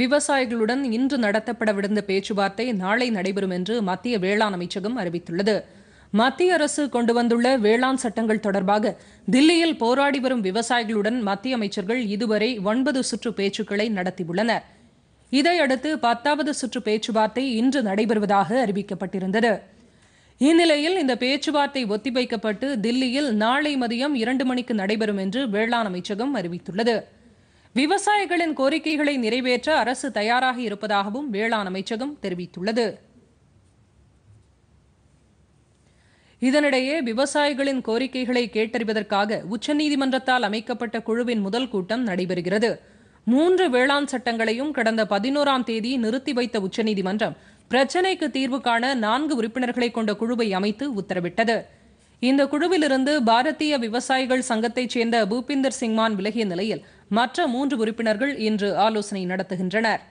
விவசாயிகளுடன் இன்று நடத்தப்படவிருந்த பேச்சுவார்த்தை நாளை நடைபெறும் என்று மத்திய வேளாண் அமைச்சகம் அறிவித்துள்ளது மத்திய அரசு கொண்டு வந்துள்ள வேளாண் சட்டங்கள் தொடர்பாக தில்லியில் போராடி வரும் விவசாயிகளுடன் மத்திய அமைச்சர்கள் இதுவரை ஒன்பது சுற்று பேச்சுக்களை நடத்தியுள்ளனர் இதையடுத்து பத்தாவது சுற்று பேச்சுவார்த்தை இன்று நடைபெறுவதாக அறிவிக்கப்பட்டிருந்தது இந்நிலையில் இந்த பேச்சுவார்த்தை ஒத்திவைக்கப்பட்டு தில்லியில் நாளை மதியம் இரண்டு மணிக்கு நடைபெறும் என்று வேளாண் அமைச்சகம் அறிவித்துள்ளது விவசாயிகளின் கோரிக்கைகளை நிறைவேற்ற அரசு தயாராக இருப்பதாகவும் வேளாண் அமைச்சகம் தெரிவித்துள்ளது இதனிடையே விவசாயிகளின் கோரிக்கைகளை கேட்டறிவதற்காக உச்சநீதிமன்றத்தால் அமைக்கப்பட்ட குழுவின் முதல் கூட்டம் நடைபெறுகிறது மூன்று வேளாண் சட்டங்களையும் கடந்த பதினோராம் தேதி நிறுத்தி வைத்த உச்சநீதிமன்றம் பிரச்சினைக்கு தீர்வு காண நான்கு உறுப்பினர்களை கொண்ட குழுவை அமைத்து உத்தரவிட்டது இந்த குழுவிலிருந்து பாரதிய விவசாயிகள் சங்கத்தைச் சேர்ந்த பூபிந்தர் சிங்மான் விலகிய நிலையில் மற்ற மூன்று உறுப்பினர்கள் இன்று ஆலோசனை நடத்துகின்றனர்